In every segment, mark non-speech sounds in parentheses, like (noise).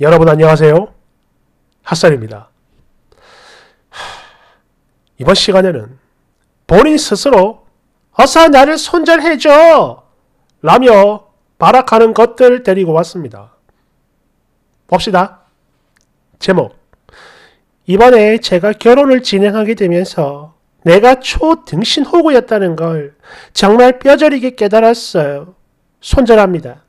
여러분 안녕하세요. 핫살입니다 이번 시간에는 본인 스스로 어서 나를 손절해줘! 라며 발악하는 것들 데리고 왔습니다. 봅시다. 제목 이번에 제가 결혼을 진행하게 되면서 내가 초등신 호구였다는 걸 정말 뼈저리게 깨달았어요. 손절합니다.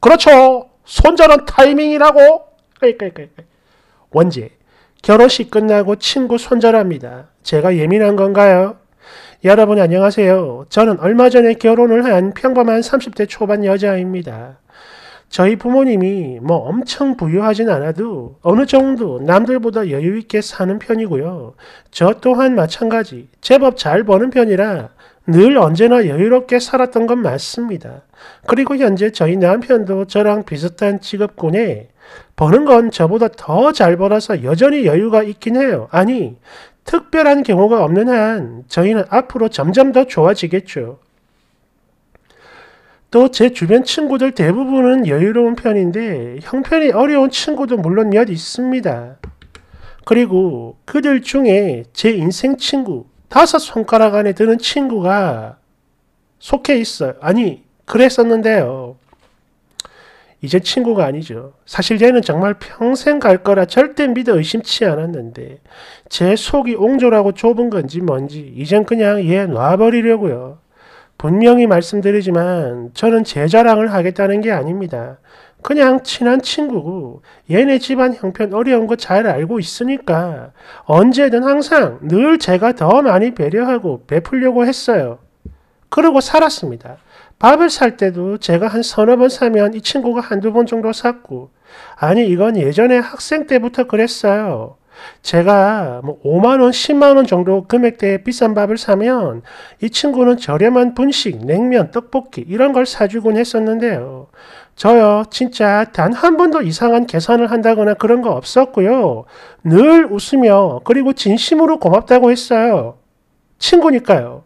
그렇죠. 손절은 타이밍이라고. 끌끌끌끌. 원지. 결혼식 끝나고 친구 손절합니다. 제가 예민한 건가요? 여러분 안녕하세요. 저는 얼마 전에 결혼을 한 평범한 30대 초반 여자입니다. 저희 부모님이 뭐 엄청 부유하진 않아도 어느 정도 남들보다 여유있게 사는 편이고요. 저 또한 마찬가지 제법 잘 버는 편이라 늘 언제나 여유롭게 살았던 건 맞습니다. 그리고 현재 저희 남편도 저랑 비슷한 직업군에 버는 건 저보다 더 잘 벌어서 여전히 여유가 있긴 해요. 아니, 특별한 경우가 없는 한 저희는 앞으로 점점 더 좋아지겠죠. 또 제 주변 친구들 대부분은 여유로운 편인데 형편이 어려운 친구도 물론 몇 있습니다. 그리고 그들 중에 제 인생 친구, 다섯 손가락 안에 드는 친구가 속해 있어요. 아니, 그랬었는데요. 이제 친구가 아니죠. 사실 얘는 정말 평생 갈 거라 절대 믿어 의심치 않았는데 제 속이 옹졸하고 좁은 건지 뭔지 이젠 그냥 얘 놔버리려고요. 분명히 말씀드리지만 저는 제 자랑을 하겠다는 게 아닙니다. 그냥 친한 친구고 얘네 집안 형편 어려운 거 잘 알고 있으니까 언제든 항상 늘 제가 더 많이 배려하고 베풀려고 했어요. 그러고 살았습니다. 밥을 살 때도 제가 한 서너 번 사면 이 친구가 한두 번 정도 샀고 아니 이건 예전에 학생 때부터 그랬어요. 제가 뭐 5만원, 10만원 정도 금액대의 비싼 밥을 사면 이 친구는 저렴한 분식, 냉면, 떡볶이 이런 걸 사주곤 했었는데요. 저요, 진짜 단 한 번도 이상한 계산을 한다거나 그런 거 없었고요. 늘 웃으며, 그리고 진심으로 고맙다고 했어요. 친구니까요.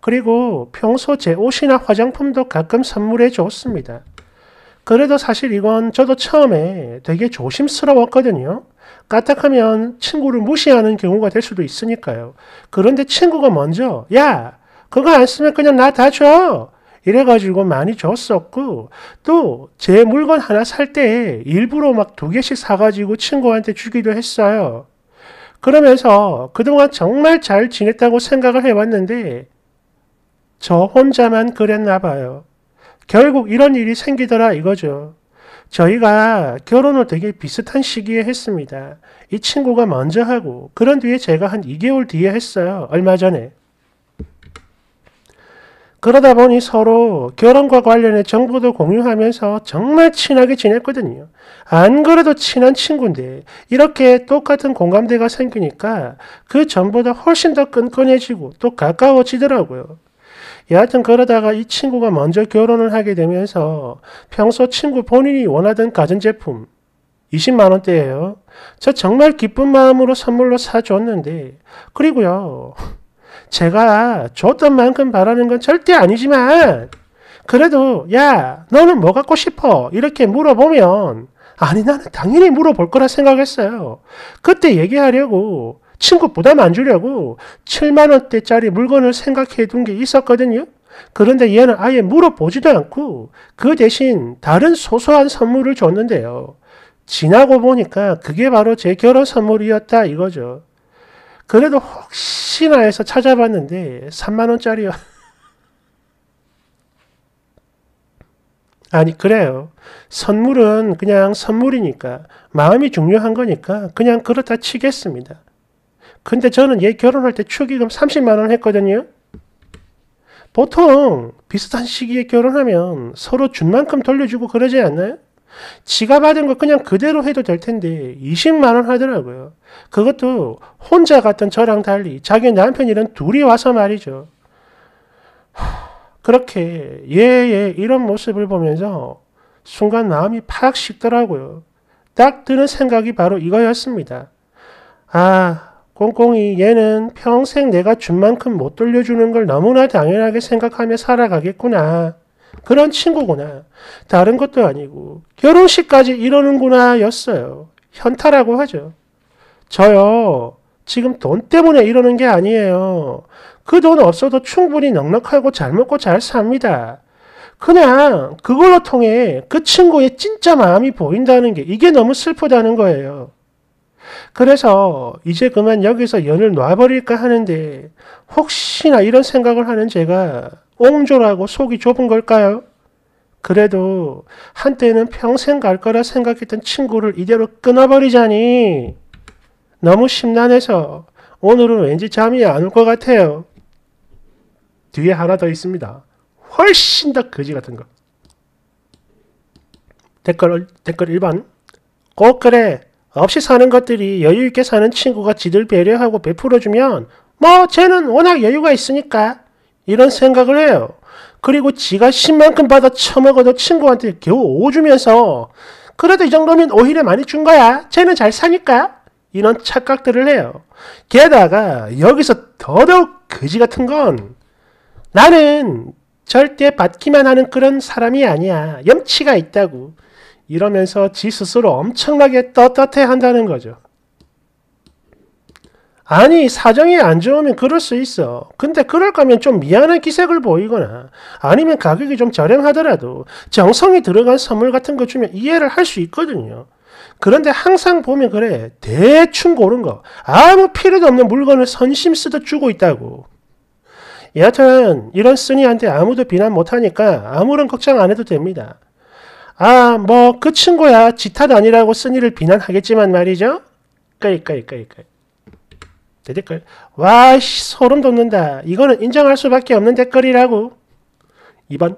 그리고 평소 제 옷이나 화장품도 가끔 선물해 줬습니다. 그래도 사실 이건 저도 처음에 되게 조심스러웠거든요. 까딱하면 친구를 무시하는 경우가 될 수도 있으니까요. 그런데 친구가 먼저, 야, 그거 안 쓰면 그냥 나 다 줘! 이래가지고 많이 줬었고 또 제 물건 하나 살 때 일부러 막 두 개씩 사가지고 친구한테 주기도 했어요. 그러면서 그동안 정말 잘 지냈다고 생각을 해왔는데 저 혼자만 그랬나 봐요. 결국 이런 일이 생기더라 이거죠. 저희가 결혼을 되게 비슷한 시기에 했습니다. 이 친구가 먼저 하고 그런 뒤에 제가 한 2개월 뒤에 했어요. 얼마 전에. 그러다 보니 서로 결혼과 관련해 정보도 공유하면서 정말 친하게 지냈거든요. 안 그래도 친한 친구인데 이렇게 똑같은 공감대가 생기니까 그 전보다 훨씬 더 끈끈해지고 또 가까워지더라고요. 여하튼 그러다가 이 친구가 먼저 결혼을 하게 되면서 평소 친구 본인이 원하던 가전제품 20만원대예요. 저 정말 기쁜 마음으로 선물로 사줬는데 그리고요. 제가 줬던 만큼 바라는 건 절대 아니지만 그래도 야 너는 뭐 갖고 싶어 이렇게 물어보면 아니 나는 당연히 물어볼 거라 생각했어요. 그때 얘기하려고 친구 부담 안 주려고 7만 원대짜리 물건을 생각해 둔 게 있었거든요. 그런데 얘는 아예 물어보지도 않고 그 대신 다른 소소한 선물을 줬는데요. 지나고 보니까 그게 바로 제 결혼 선물이었다 이거죠. 그래도 혹시나 해서 찾아봤는데 3만원짜리요. (laughs) 아니 그래요. 선물은 그냥 선물이니까 마음이 중요한 거니까 그냥 그렇다 치겠습니다. 근데 저는 얘 결혼할 때 축의금 30만 원 했거든요. 보통 비슷한 시기에 결혼하면 서로 준 만큼 돌려주고 그러지 않나요? 지가 받은 거 그냥 그대로 해도 될 텐데 20만 원 하더라고요. 그것도 혼자 갔던 저랑 달리 자기 남편이랑 둘이 와서 말이죠. 그렇게 예예 예, 이런 모습을 보면서 순간 마음이 팍 식더라고요. 딱 드는 생각이 바로 이거였습니다. 아, 꽁꽁이 얘는 평생 내가 준 만큼 못 돌려주는 걸 너무나 당연하게 생각하며 살아가겠구나. 그런 친구구나. 다른 것도 아니고 결혼식까지 이러는구나 였어요. 현타라고 하죠. 저요. 지금 돈 때문에 이러는 게 아니에요. 그 돈 없어도 충분히 넉넉하고 잘 먹고 잘 삽니다. 그냥 그걸로 통해 그 친구의 진짜 마음이 보인다는 게 이게 너무 슬프다는 거예요. 그래서 이제 그만 여기서 연을 놔버릴까 하는데 혹시나 이런 생각을 하는 제가 옹졸하고 속이 좁은 걸까요? 그래도 한때는 평생 갈 거라 생각했던 친구를 이대로 끊어버리자니 너무 심란해서 오늘은 왠지 잠이 안 올 것 같아요. 뒤에 하나 더 있습니다. 훨씬 더 거지 같은 거. 댓글, 댓글 1번. 꼭 그래. 없이 사는 것들이 여유있게 사는 친구가 지들 배려하고 베풀어주면 뭐 쟤는 워낙 여유가 있으니까 이런 생각을 해요. 그리고 지가 10만큼 받아 처먹어도 친구한테 겨우 5주면서 그래도 이 정도면 오히려 많이 준 거야. 쟤는 잘 사니까. 이런 착각들을 해요. 게다가 여기서 더더욱 거지 같은 건 나는 절대 받기만 하는 그런 사람이 아니야. 염치가 있다고. 이러면서 지 스스로 엄청나게 떳떳해 한다는 거죠. 아니 사정이 안 좋으면 그럴 수 있어. 근데 그럴 거면 좀 미안한 기색을 보이거나 아니면 가격이 좀 저렴하더라도 정성이 들어간 선물 같은 거 주면 이해를 할 수 있거든요. 그런데 항상 보면 그래 대충 고른 거 아무 필요도 없는 물건을 선심 쓰듯 주고 있다고. 여하튼 이런 쓰니한테 아무도 비난 못하니까 아무런 걱정 안 해도 됩니다. 아 뭐 그 친구야 지탓 아니라고 쓰니를 비난하겠지만 말이죠. 까이까 그니까 그니까. 댓글 와 소름 돋는다. 이거는 인정할 수밖에 없는 댓글이라고. 2번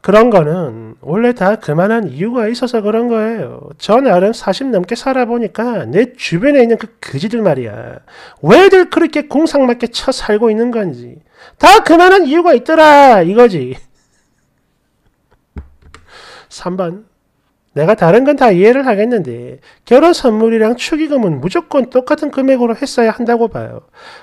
그런 거는 원래 다 그만한 이유가 있어서 그런 거예요. 저 나름 40 넘게 살아보니까 내 주변에 있는 그 그지들 말이야. 왜들 그렇게 궁상맞게쳐 살고 있는 건지. 다 그만한 이유가 있더라. 이거지. 3번 내가 다른 건 다 이해를 하겠는데 결혼 선물이랑 축의금은 무조건 똑같은 금액으로 했어야 한다고 봐요.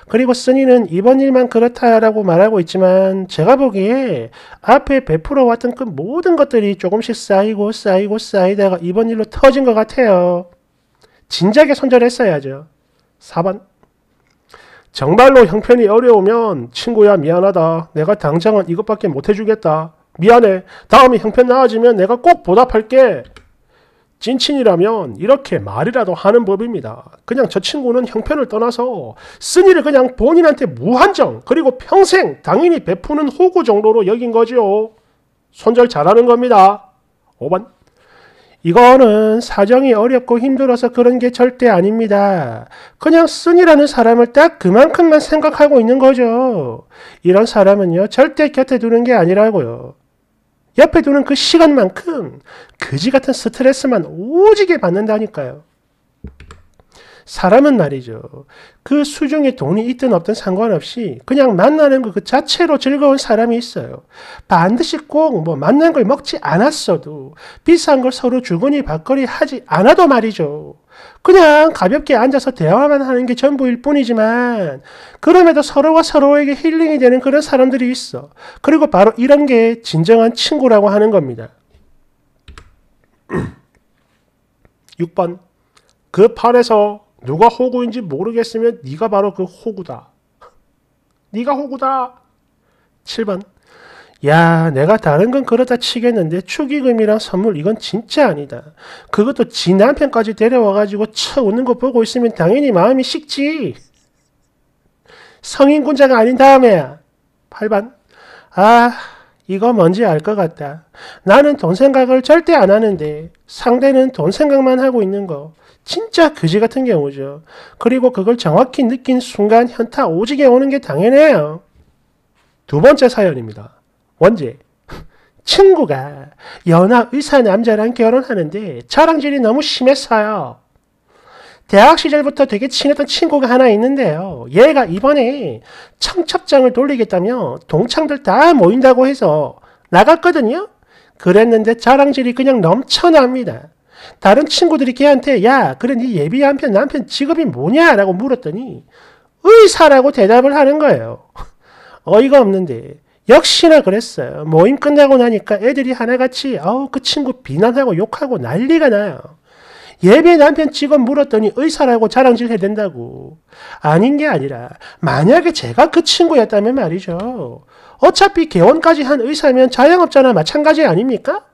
그리고 쓰니는 이번 일만 그렇다라고 말하고 있지만 제가 보기에 앞에 베풀어 왔던 그 모든 것들이 조금씩 쌓이고 쌓이고 쌓이다가 이번 일로 터진 것 같아요. 진작에 손절했어야죠. 4번 정말로 형편이 어려우면 친구야 미안하다. 내가 당장은 이것밖에 못해주겠다. 미안해. 다음에 형편 나아지면 내가 꼭 보답할게. 진친이라면 이렇게 말이라도 하는 법입니다. 그냥 저 친구는 형편을 떠나서 쓴이를 그냥 본인한테 무한정 그리고 평생 당연히 베푸는 호구 정도로 여긴 거죠 손절 잘하는 겁니다. 5번 이거는 사정이 어렵고 힘들어서 그런 게 절대 아닙니다. 그냥 쓴이라는 사람을 딱 그만큼만 생각하고 있는 거죠. 이런 사람은요 절대 곁에 두는 게 아니라고요. 옆에 두는 그 시간만큼 그지 같은 스트레스만 오지게 받는다니까요. 사람은 말이죠. 그 수중에 돈이 있든 없든 상관없이 그냥 만나는 것그 자체로 즐거운 사람이 있어요. 반드시 꼭 뭐 만난 걸 먹지 않았어도 비싼 걸 서로 주거니 받거니 하지 않아도 말이죠. 그냥 가볍게 앉아서 대화만 하는 게 전부일 뿐이지만 그럼에도 서로와 서로에게 힐링이 되는 그런 사람들이 있어. 그리고 바로 이런 게 진정한 친구라고 하는 겁니다. 6번 (clears throat) 그 판에서 누가 호구인지 모르겠으면 네가 바로 그 호구다. (laughs) 네가 호구다. 7번 야 내가 다른 건 그렇다 치겠는데 축의금이랑 선물 이건 진짜 아니다. 그것도 지 남편까지 데려와가지고 쳐오는 거 보고 있으면 당연히 마음이 식지. 성인군자가 아닌 다음에 8번 아 이거 뭔지 알 것 같다. 나는 돈 생각을 절대 안 하는데 상대는 돈 생각만 하고 있는 거. 진짜 그지 같은 경우죠. 그리고 그걸 정확히 느낀 순간 현타 오지게 오는 게 당연해요. 두 번째 사연입니다. 원제. (laughs) 친구가 연하 의사 남자랑 결혼하는데 자랑질이 너무 심했어요. 대학 시절부터 되게 친했던 친구가 하나 있는데요. 얘가 이번에 청첩장을 돌리겠다며 동창들 다 모인다고 해서 나갔거든요. 그랬는데 자랑질이 그냥 넘쳐납니다. 다른 친구들이 걔한테 야 그래 네 예비 남편 남편 직업이 뭐냐라고 물었더니 의사라고 대답을 하는 거예요. (laughs) 어이가 없는데 역시나 그랬어요. 모임 끝나고 나니까 애들이 하나같이 아우그 친구 비난하고 욕하고 난리가 나요. 예비 남편 직업 물었더니 의사라고 자랑질 해댄다고. 아닌 게 아니라 만약에 제가 그 친구였다면 말이죠. 어차피 개원까지 한 의사면 자영업자나 마찬가지 아닙니까?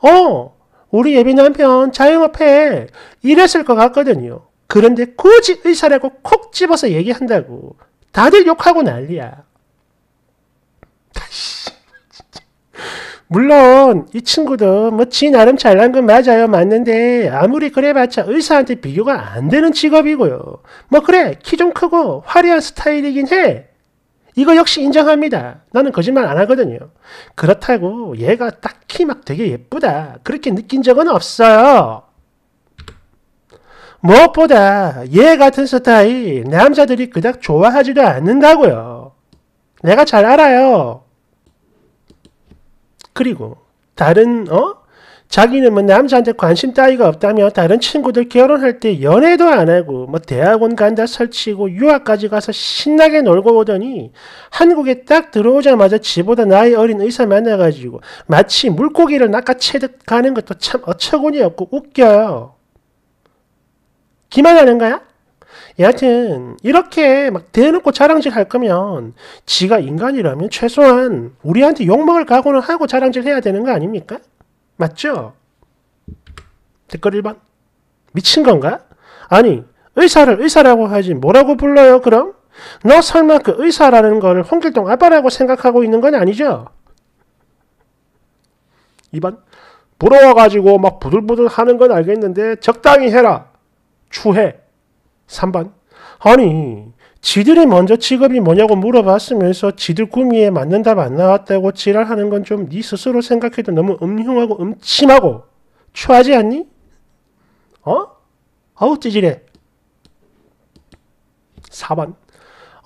어, 우리 예비 남편 자영업해 이랬을 것 같거든요. 그런데 굳이 의사라고 콕 집어서 얘기한다고 다들 욕하고 난리야. 물론 이 친구도 뭐지 나름 잘난 건 맞아요 맞는데 아무리 그래봤자 의사한테 비교가 안 되는 직업이고요 뭐 그래 키 좀 크고 화려한 스타일이긴 해 이거 역시 인정합니다. 나는 거짓말 안 하거든요. 그렇다고 얘가 딱히 막 되게 예쁘다. 그렇게 느낀 적은 없어요. 무엇보다 얘 같은 스타일 남자들이 그닥 좋아하지도 않는다고요. 내가 잘 알아요. 그리고 다른 어? 자기는 뭐 남자한테 관심 따위가 없다며 다른 친구들 결혼할 때 연애도 안 하고 뭐 대학원 간다 설치고 유학까지 가서 신나게 놀고 오더니 한국에 딱 들어오자마자 지보다 나이 어린 의사 만나가지고 마치 물고기를 낚아채듯 가는 것도 참 어처구니 없고 웃겨요. 기만하는 거야? 여하튼 이렇게 막 대놓고 자랑질 할 거면 지가 인간이라면 최소한 우리한테 욕먹을 각오는 하고 자랑질 해야 되는 거 아닙니까? 맞죠? 댓글 1번. 미친 건가? 아니, 의사를 의사라고 하지 뭐라고 불러요, 그럼? 너 설마 그 의사라는 거 홍길동 아빠라고 생각하고 있는 건 아니죠? 2번. 부러워가지고 막 부들부들 하는 건 알겠는데 적당히 해라. 추해. 3번. 아니, 지들이 먼저 직업이 뭐냐고 물어봤으면서 지들 구미에 맞는 답 안 나왔다고 지랄하는 건좀네 스스로 생각해도 너무 음흉하고 음침하고 추하지 않니? 어? 어우 찌질해. 4번.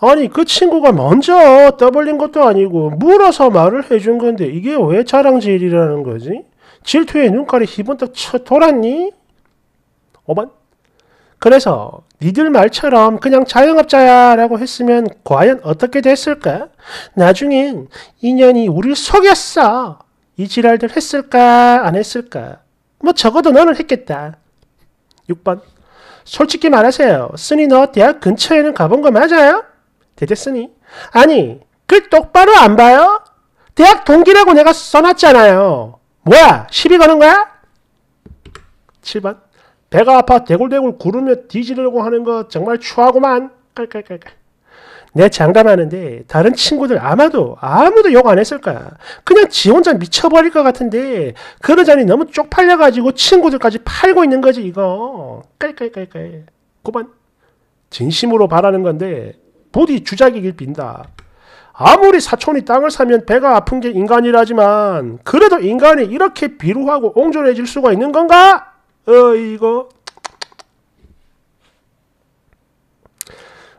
아니 그 친구가 먼저 떠벌린 것도 아니고 물어서 말을 해준 건데 이게 왜 자랑질이라는 거지? 질투에 눈깔이 희번뜩 돌았니? 5번. 그래서 니들 말처럼 그냥 자영업자야라고 했으면 과연 어떻게 됐을까? 나중엔 인연이 우리를 속였어. 이 지랄들 했을까 안 했을까? 뭐 적어도 너는 했겠다. 6번 솔직히 말하세요. 쓰니 너 대학 근처에는 가본 거 맞아요? 대대쓰니 아니 글 똑바로 안 봐요? 대학 동기라고 내가 써놨잖아요. 뭐야 시비 거는 거야? 7번 배가 아파 대굴대굴 구르며 뒤지려고 하는 거 정말 추하구만. 깔깔깔깔. 내 장담하는데 다른 친구들 아마도 아무도 욕 안 했을 거야. 그냥 지 혼자 미쳐버릴 것 같은데 그러 자니 너무 쪽팔려가지고 친구들까지 팔고 있는 거지 이거. 깔깔깔깔. 고만 진심으로 바라는 건데 부디 주작이길 빈다. 아무리 사촌이 땅을 사면 배가 아픈 게 인간이라지만 그래도 인간이 이렇게 비루하고 옹졸해질 수가 있는 건가? 어이거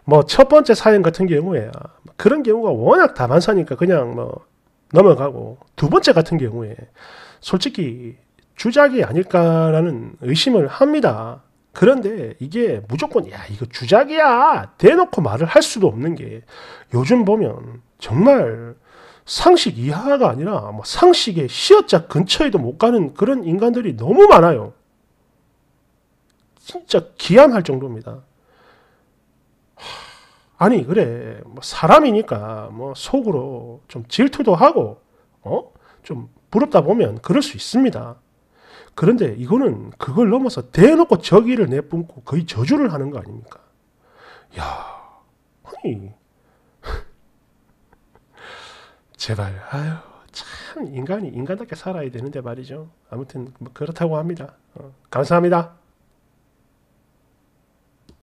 뭐 첫 번째 사연 같은 경우에 그런 경우가 워낙 다반사니까 그냥 뭐 넘어가고 두 번째 같은 경우에 솔직히 주작이 아닐까라는 의심을 합니다. 그런데 이게 무조건 야 이거 주작이야 대놓고 말을 할 수도 없는 게 요즘 보면 정말 상식 이하가 아니라 뭐 상식의 시어짝 근처에도 못 가는 그런 인간들이 너무 많아요. 진짜 기안할 정도입니다. 아니 그래 뭐 사람이니까 뭐 속으로 좀 질투도 하고 어? 좀 부럽다 보면 그럴 수 있습니다. 그런데 이거는 그걸 넘어서 대놓고 저기를 내뿜고 거의 저주를 하는 거 아닙니까? 야, 아니 (laughs) 제발 아유 참 인간이 인간답게 살아야 되는데 말이죠. 아무튼 뭐 그렇다고 합니다. 어, 감사합니다.